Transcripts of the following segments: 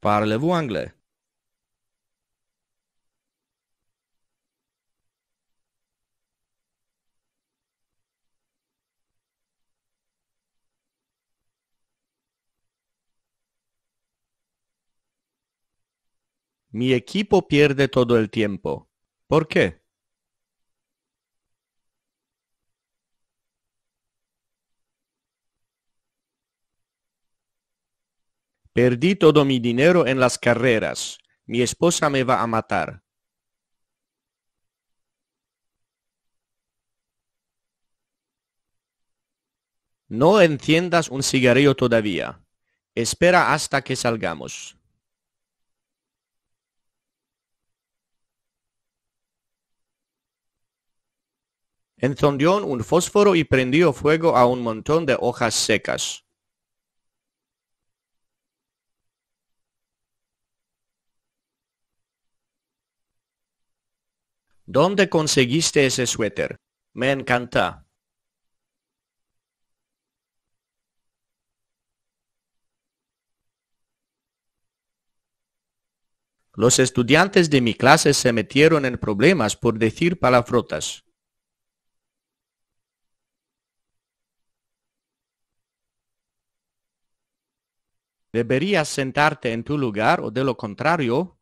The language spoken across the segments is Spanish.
Parle vous Mi equipo pierde todo el tiempo. ¿Por qué? Perdí todo mi dinero en las carreras. Mi esposa me va a matar. No enciendas un cigarrillo todavía. Espera hasta que salgamos. Encendió un fósforo y prendió fuego a un montón de hojas secas. ¿Dónde conseguiste ese suéter? Me encanta. Los estudiantes de mi clase se metieron en problemas por decir palafrotas. Deberías sentarte en tu lugar o de lo contrario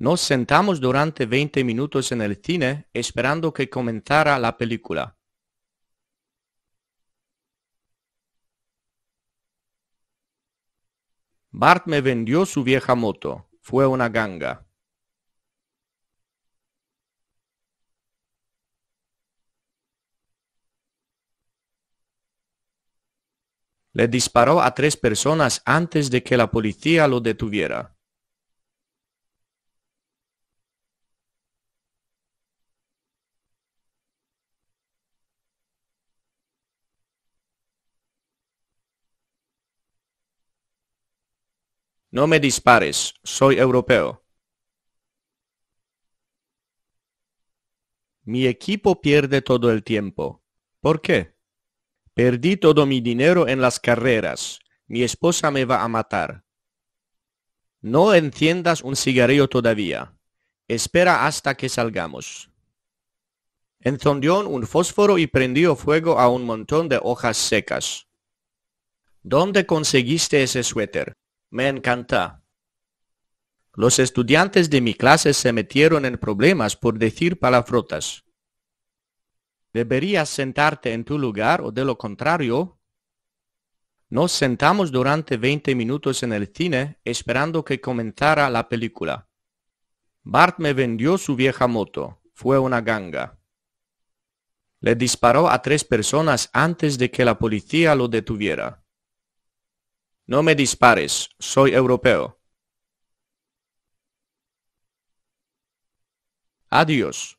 Nos sentamos durante 20 minutos en el cine esperando que comenzara la película. Bart me vendió su vieja moto. Fue una ganga. Le disparó a tres personas antes de que la policía lo detuviera. No me dispares. Soy europeo. Mi equipo pierde todo el tiempo. ¿Por qué? Perdí todo mi dinero en las carreras. Mi esposa me va a matar. No enciendas un cigarrillo todavía. Espera hasta que salgamos. Encendió un fósforo y prendió fuego a un montón de hojas secas. ¿Dónde conseguiste ese suéter? Me encanta. Los estudiantes de mi clase se metieron en problemas por decir palafrotas. Deberías sentarte en tu lugar o de lo contrario. Nos sentamos durante 20 minutos en el cine esperando que comenzara la película. Bart me vendió su vieja moto. Fue una ganga. Le disparó a tres personas antes de que la policía lo detuviera. No me dispares. Soy europeo. Adiós.